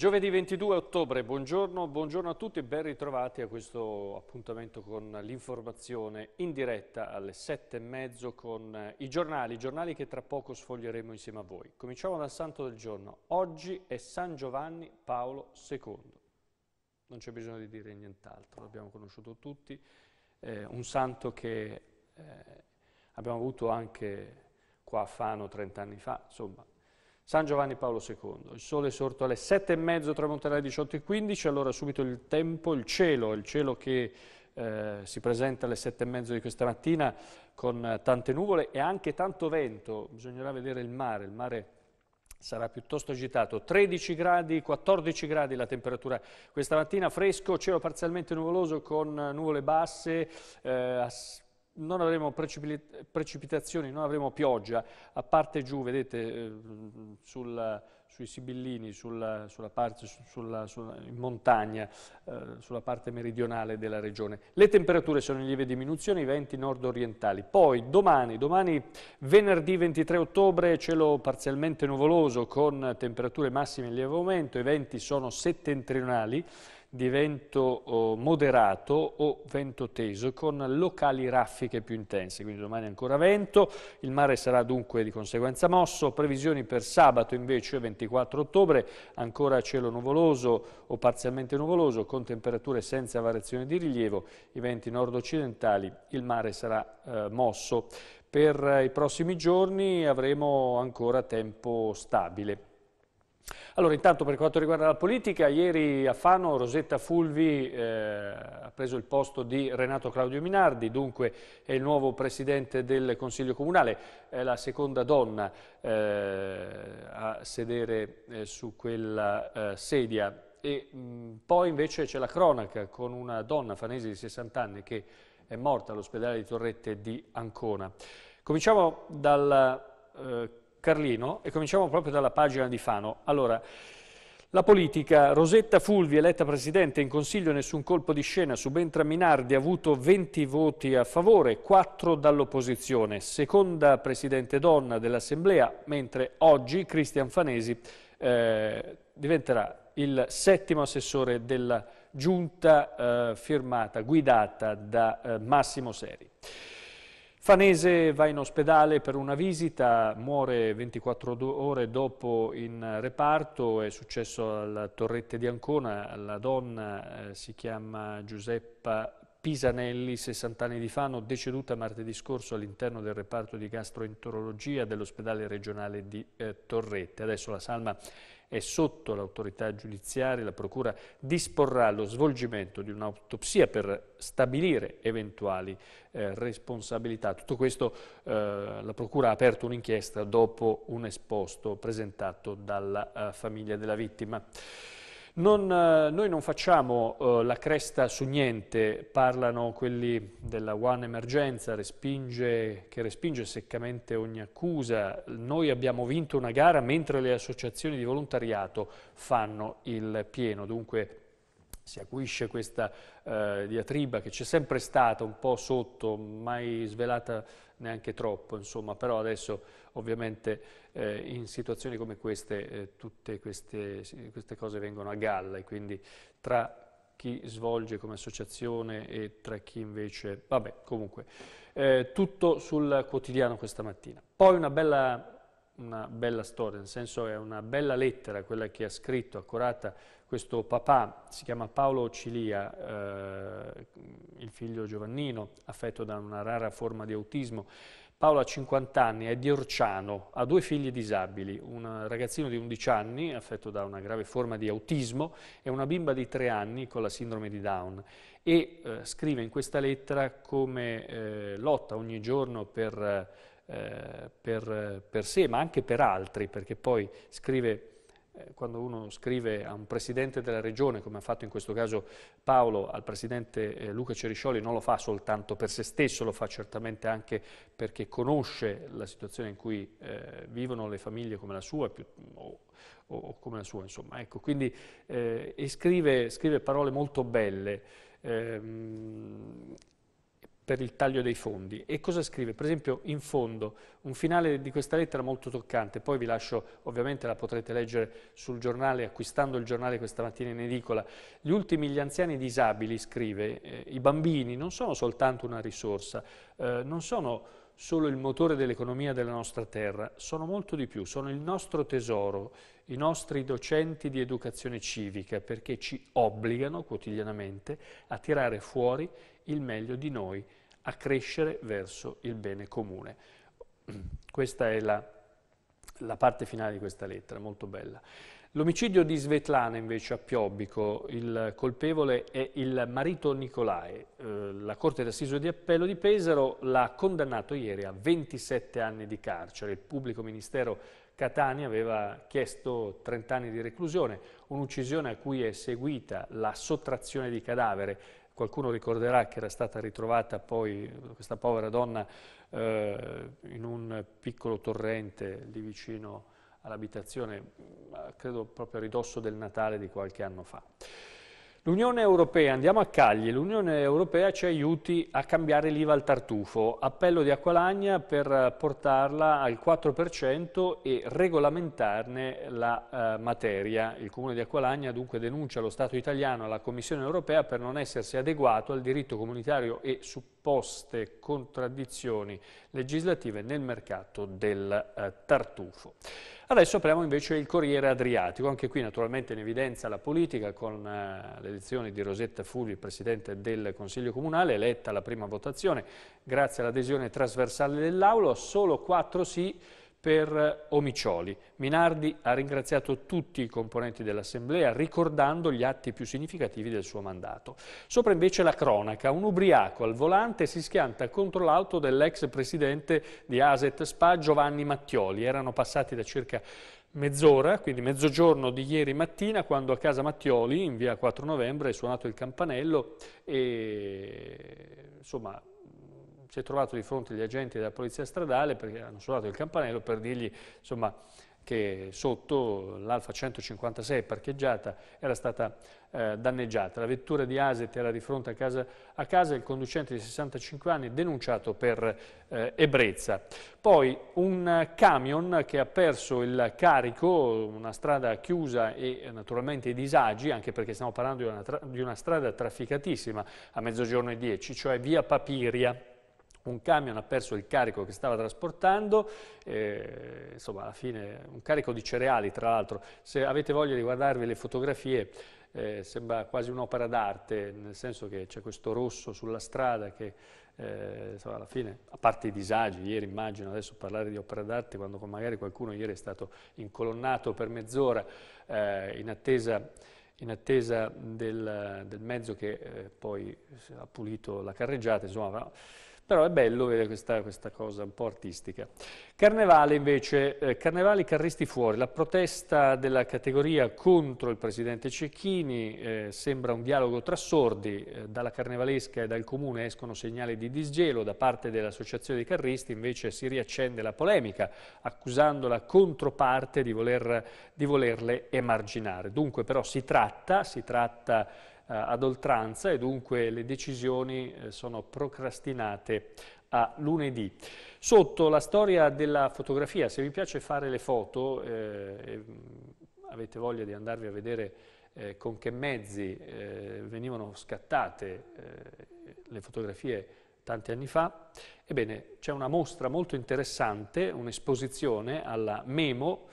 Giovedì 22 ottobre, buongiorno, buongiorno, a tutti e ben ritrovati a questo appuntamento con l'informazione in diretta alle sette e mezzo con eh, i giornali, giornali che tra poco sfoglieremo insieme a voi. Cominciamo dal santo del giorno, oggi è San Giovanni Paolo II, non c'è bisogno di dire nient'altro, l'abbiamo conosciuto tutti, eh, un santo che eh, abbiamo avuto anche qua a Fano 30 anni fa, insomma San Giovanni Paolo II. Il sole è sorto alle sette e mezzo, tramonterà alle 18 e 15, allora subito il tempo, il cielo, il cielo che eh, si presenta alle sette e mezzo di questa mattina con tante nuvole e anche tanto vento, bisognerà vedere il mare, il mare sarà piuttosto agitato, 13 gradi, 14 gradi la temperatura questa mattina, fresco, cielo parzialmente nuvoloso con nuvole basse, eh, non avremo precipitazioni, non avremo pioggia, a parte giù, vedete, eh, sul, sui Sibillini, sulla, sulla parte, sulla, in montagna, eh, sulla parte meridionale della regione. Le temperature sono in lieve diminuzione, i venti nord-orientali. Poi domani, domani venerdì 23 ottobre, cielo parzialmente nuvoloso con temperature massime in lieve aumento, i venti sono settentrionali, di vento oh, moderato o vento teso con locali raffiche più intense, quindi domani ancora vento, il mare sarà dunque di conseguenza mosso, previsioni per sabato invece 24 ottobre, ancora cielo nuvoloso o parzialmente nuvoloso con temperature senza variazioni di rilievo, i venti nord-occidentali, il mare sarà eh, mosso. Per eh, i prossimi giorni avremo ancora tempo stabile. Allora intanto per quanto riguarda la politica, ieri a Fano Rosetta Fulvi eh, ha preso il posto di Renato Claudio Minardi, dunque è il nuovo presidente del Consiglio Comunale, è la seconda donna eh, a sedere eh, su quella eh, sedia. E, mh, poi invece c'è la cronaca con una donna fanese di 60 anni che è morta all'ospedale di Torrette di Ancona. Cominciamo dalla eh, Carlino e cominciamo proprio dalla pagina di Fano. Allora, la politica, Rosetta Fulvi eletta presidente in consiglio nessun colpo di scena, subentra Minardi ha avuto 20 voti a favore, 4 dall'opposizione, seconda presidente donna dell'assemblea, mentre oggi Cristian Fanesi eh, diventerà il settimo assessore della giunta eh, firmata, guidata da eh, Massimo Seri. Fanese va in ospedale per una visita, muore 24 ore dopo in reparto, è successo alla Torrette di Ancona, la donna eh, si chiama Giuseppa Pisanelli, 60 anni di Fano, deceduta martedì scorso all'interno del reparto di gastroenterologia dell'ospedale regionale di eh, Torrette. Adesso la salma è sotto l'autorità giudiziaria, la Procura disporrà lo svolgimento di un'autopsia per stabilire eventuali eh, responsabilità. Tutto questo eh, la Procura ha aperto un'inchiesta dopo un esposto presentato dalla eh, famiglia della vittima. Non, eh, noi non facciamo uh, la cresta su niente, parlano quelli della One Emergenza, respinge, che respinge seccamente ogni accusa. Noi abbiamo vinto una gara mentre le associazioni di volontariato fanno il pieno, dunque si acuisce questa eh, diatriba che c'è sempre stata un po' sotto, mai svelata neanche troppo, insomma, però adesso ovviamente eh, in situazioni come queste eh, tutte queste, queste, cose vengono a galla e quindi tra chi svolge come associazione e tra chi invece, vabbè, comunque, eh, tutto sul quotidiano questa mattina. Poi una bella una bella storia, nel senso è una bella lettera quella che ha scritto, accurata, questo papà, si chiama Paolo Cilia, eh, il figlio Giovannino, affetto da una rara forma di autismo. Paolo ha 50 anni, è di Orciano, ha due figli disabili, un ragazzino di 11 anni affetto da una grave forma di autismo e una bimba di 3 anni con la sindrome di Down e eh, scrive in questa lettera come eh, lotta ogni giorno per eh, per, per, sé, ma anche per altri, perché poi scrive, eh, quando uno scrive a un presidente della regione, come ha fatto in questo caso Paolo, al presidente eh, Luca Ceriscioli, non lo fa soltanto per se stesso, lo fa certamente anche perché conosce la situazione in cui vivono le famiglie come la sua, più, o, o, come la sua, insomma. Ecco, quindi, eh, e scrive, scrive, parole molto belle. Ehm, per il taglio dei fondi. E cosa scrive? Per esempio in fondo, un finale di questa lettera molto toccante, poi vi lascio, ovviamente la potrete leggere sul giornale, acquistando il giornale questa mattina in edicola. Gli ultimi gli anziani disabili, scrive, eh, i bambini non sono soltanto una risorsa, eh, non sono solo il motore dell'economia della nostra terra, sono molto di più, sono il nostro tesoro, i nostri docenti di educazione civica, perché ci obbligano quotidianamente a tirare fuori il meglio di noi a crescere verso il bene comune. Questa è la, la parte finale di questa lettera, molto bella. L'omicidio di Svetlana invece a Piobbico, il colpevole è il marito Nicolae. Eh, la Corte d'Assiso di Appello di Pesaro l'ha condannato ieri a 27 anni di carcere. Il pubblico ministero Catania aveva chiesto 30 anni di reclusione, un'uccisione a cui è seguita la sottrazione di cadavere Qualcuno ricorderà che era stata ritrovata poi questa povera donna eh, in un piccolo torrente lì vicino all'abitazione, credo proprio a ridosso del Natale di qualche anno fa. L'Unione Europea, andiamo a Cagli, l'Unione Europea ci aiuti a cambiare l'IVA al tartufo, appello di Acqualagna per portarla al 4% e regolamentarne la eh, materia. Il Comune di Acqualagna dunque denuncia lo Stato italiano alla Commissione Europea per non essersi adeguato al diritto comunitario e supporto supposte contraddizioni legislative nel mercato del eh, tartufo. Adesso apriamo invece il Corriere Adriatico, anche qui naturalmente in evidenza la politica con eh, le di Rosetta Fulvi, Presidente del Consiglio Comunale, eletta la prima votazione grazie all'adesione trasversale dell'Aula, solo quattro sì, per Omicioli. Minardi ha ringraziato tutti i componenti dell'Assemblea ricordando gli atti più significativi del suo mandato. Sopra invece la cronaca, un ubriaco al volante si schianta contro l'auto dell'ex presidente di Aset Spa Giovanni Mattioli. Erano passati da circa mezz'ora, quindi mezzogiorno di ieri mattina, quando a casa Mattioli, in via 4 novembre, è suonato il campanello e insomma si è trovato di fronte agli agenti della polizia stradale perché hanno suonato il campanello per dirgli insomma, che sotto l'Alfa 156 parcheggiata era stata eh, danneggiata. La vettura di Aset era di fronte a casa, a casa il conducente di 65 anni denunciato per eh, ebbrezza. Poi un camion che ha perso il carico, una strada chiusa e eh, naturalmente i disagi, anche perché stiamo parlando di una, di una strada trafficatissima a mezzogiorno e 10, cioè via Papiria un camion ha perso il carico che stava trasportando, eh, insomma alla fine un carico di cereali tra l'altro, se avete voglia di guardarvi le fotografie eh, sembra quasi un'opera d'arte, nel senso che c'è questo rosso sulla strada che eh, insomma, alla fine, a parte i disagi, ieri immagino adesso parlare di opera d'arte quando magari qualcuno ieri è stato incolonnato per mezz'ora eh, in attesa in attesa del, del mezzo che eh, poi ha pulito la carreggiata, insomma, però è bello vedere questa, questa cosa un po' artistica. Carnevale invece, eh, Carnevali Carristi fuori, la protesta della categoria contro il presidente Cecchini, eh, sembra un dialogo tra sordi, eh, dalla carnevalesca e dal comune escono segnali di disgelo, da parte dell'associazione dei carristi invece si riaccende la polemica, accusando la controparte di, voler, di volerle emarginare. Dunque però si tratta, si tratta eh, ad oltranza e dunque le decisioni eh, sono procrastinate a lunedì. Sotto la storia della fotografia, se vi piace fare le foto eh, mm, avete voglia di andarvi a vedere eh, con che mezzi eh, venivano scattate eh, le fotografie tanti anni fa, ebbene c'è una mostra molto interessante, un'esposizione alla Memo,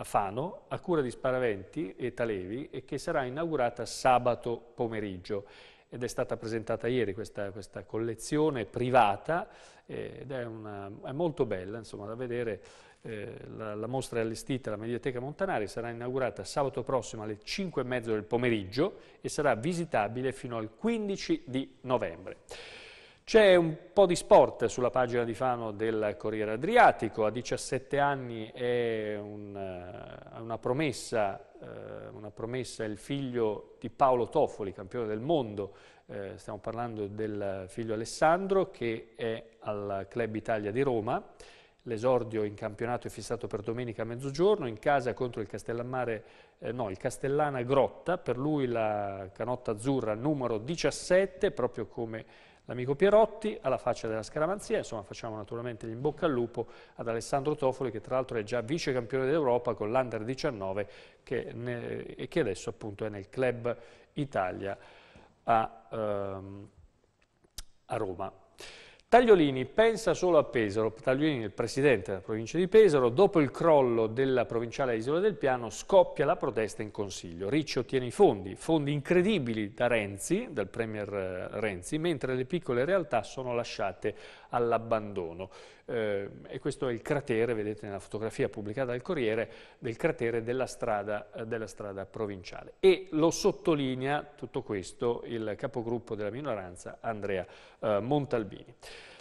a Fano a cura di Sparaventi e Talevi e che sarà inaugurata sabato pomeriggio ed è stata presentata ieri questa, questa collezione privata eh, ed è, una, è, molto bella insomma, da vedere. Eh, la, la, mostra è allestita alla Mediateca Montanari, sarà inaugurata sabato prossimo alle 5 e mezzo del pomeriggio e sarà visitabile fino al 15 di novembre. C'è un po' di sport sulla pagina di Fano del Corriere Adriatico, a 17 anni è una, eh, una, promessa, eh, una promessa, il figlio di Paolo Toffoli, campione del mondo, eh, stiamo parlando del figlio Alessandro che è al Club Italia di Roma, l'esordio in campionato è fissato per domenica a mezzogiorno, in casa contro il Castellammare, no, il Castellana Grotta, per lui la canotta azzurra numero 17, proprio come l'amico Pierotti, alla faccia della scaramanzia, insomma facciamo naturalmente in bocca al lupo ad Alessandro Tofoli che tra l'altro è già vice campione d'Europa con l'Under 19 che ne, e che adesso appunto è nel Club Italia a, ehm, a Roma. Tagliolini pensa solo a Pesaro, Tagliolini il presidente della provincia di Pesaro, dopo il crollo della provinciale Isola del Piano scoppia la protesta in consiglio, Ricci ottiene i fondi, fondi incredibili da Renzi, dal premier eh, Renzi, mentre le piccole realtà sono lasciate all'abbandono. Eh, e questo è il cratere, vedete nella fotografia pubblicata dal Corriere, del cratere della strada, eh, della strada provinciale. E lo sottolinea tutto questo il capogruppo della minoranza Andrea eh, Montalbini.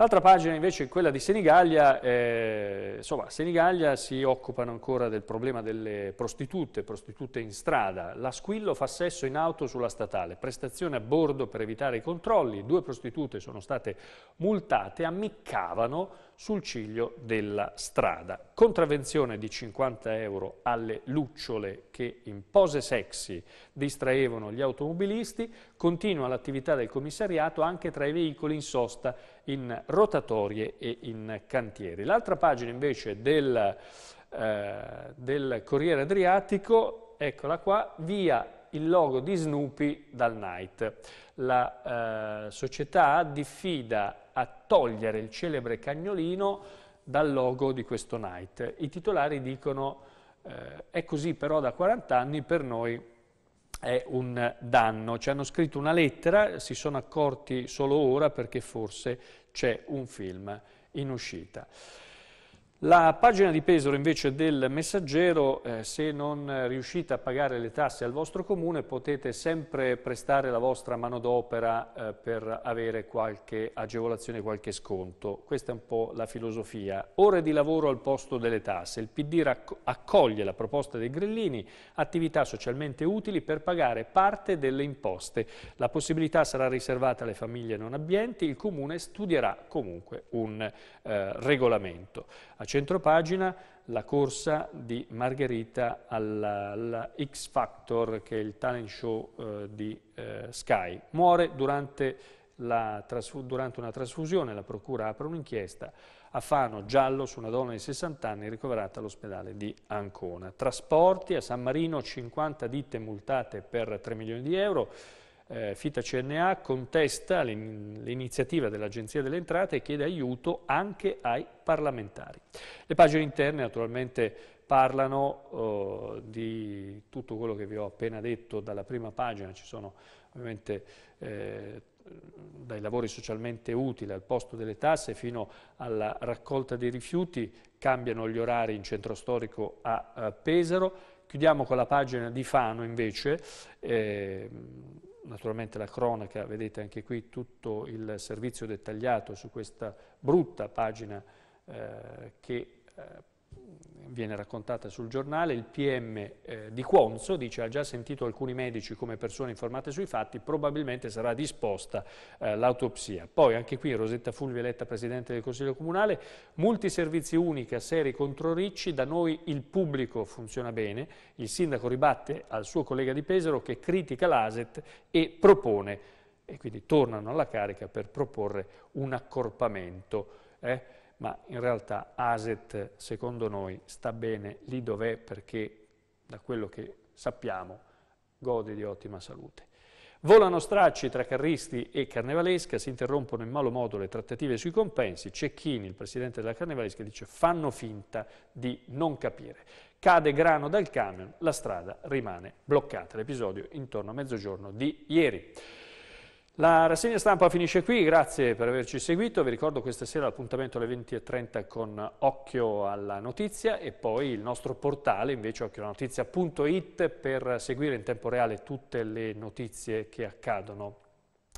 L'altra pagina invece è quella di Senigallia, eh, insomma Senigallia si occupano ancora del problema delle prostitute, prostitute in strada, la Squillo fa sesso in auto sulla statale, prestazione a bordo per evitare i controlli, due prostitute sono state multate, ammiccavano sul ciglio della strada. Contravvenzione di 50 euro alle lucciole che in pose sexy distraevano gli automobilisti, continua l'attività del commissariato anche tra i veicoli in sosta, in rotatorie e in cantieri. L'altra pagina invece del, eh, del Corriere Adriatico, eccola qua, via il logo di Snoopy dal Night. La eh, società diffida a togliere il celebre cagnolino dal logo di questo night. I titolari dicono eh, è così però da 40 anni per noi è un danno. Ci hanno scritto una lettera, si sono accorti solo ora perché forse c'è un film in uscita. La pagina di Pesaro invece del messaggero, eh, se non riuscite a pagare le tasse al vostro comune potete sempre prestare la vostra manodopera eh, per avere qualche agevolazione, qualche sconto. Questa è un po' la filosofia. Ore di lavoro al posto delle tasse. Il PD accoglie la proposta dei grillini, attività socialmente utili per pagare parte delle imposte. La possibilità sarà riservata alle famiglie non abbienti, il comune studierà comunque un eh, regolamento. A centro pagina la corsa di Margherita alla, alla X Factor, che è il talent show eh, di eh, Sky. Muore durante, la, durante, una trasfusione, la procura apre un'inchiesta a Fano, giallo, su una donna di 60 anni ricoverata all'ospedale di Ancona. Trasporti a San Marino, 50 ditte multate per 3 milioni di euro eh, FITA-CNA contesta l'iniziativa dell'Agenzia delle Entrate e chiede aiuto anche ai parlamentari. Le pagine interne naturalmente parlano eh, di tutto quello che vi ho appena detto dalla prima pagina, ci sono ovviamente eh, dai lavori socialmente utili al posto delle tasse fino alla raccolta dei rifiuti, cambiano gli orari in centro storico a, a Pesaro. Chiudiamo con la pagina di Fano invece, eh, naturalmente la cronaca, vedete anche qui tutto il servizio dettagliato su questa brutta pagina eh, che eh, viene raccontata sul giornale, il PM eh, di Quonzo dice ha già sentito alcuni medici come persone informate sui fatti, probabilmente sarà disposta eh, l'autopsia. Poi anche qui Rosetta Fulvio eletta Presidente del Consiglio Comunale, multiservizi unica, seri contro ricci, da noi il pubblico funziona bene, il sindaco ribatte al suo collega di Pesaro che critica l'ASET e propone, e quindi tornano alla carica per proporre un accorpamento. Eh? ma in realtà ASET, secondo noi, sta bene lì dov'è perché, da quello che sappiamo, gode di ottima salute. Volano stracci tra carristi e carnevalesca, si interrompono in malo modo le trattative sui compensi, Cecchini, il presidente della carnevalesca, dice fanno finta di non capire. Cade grano dal camion, la strada rimane bloccata. L'episodio intorno a mezzogiorno di ieri. La rassegna stampa finisce qui, grazie per averci seguito, vi ricordo questa sera l'appuntamento alle 20.30 con Occhio alla Notizia e poi il nostro portale invece occhiolanotizia.it per seguire in tempo reale tutte le notizie che accadono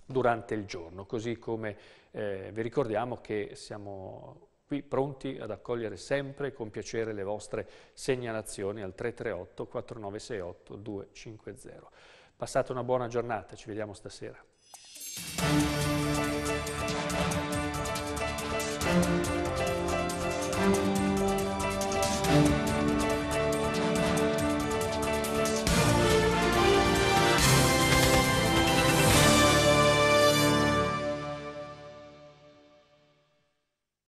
durante il giorno, così come eh, vi ricordiamo che siamo qui pronti ad accogliere sempre con piacere le vostre segnalazioni al 338 4968 250. Passate una buona giornata, ci vediamo stasera. Thank you.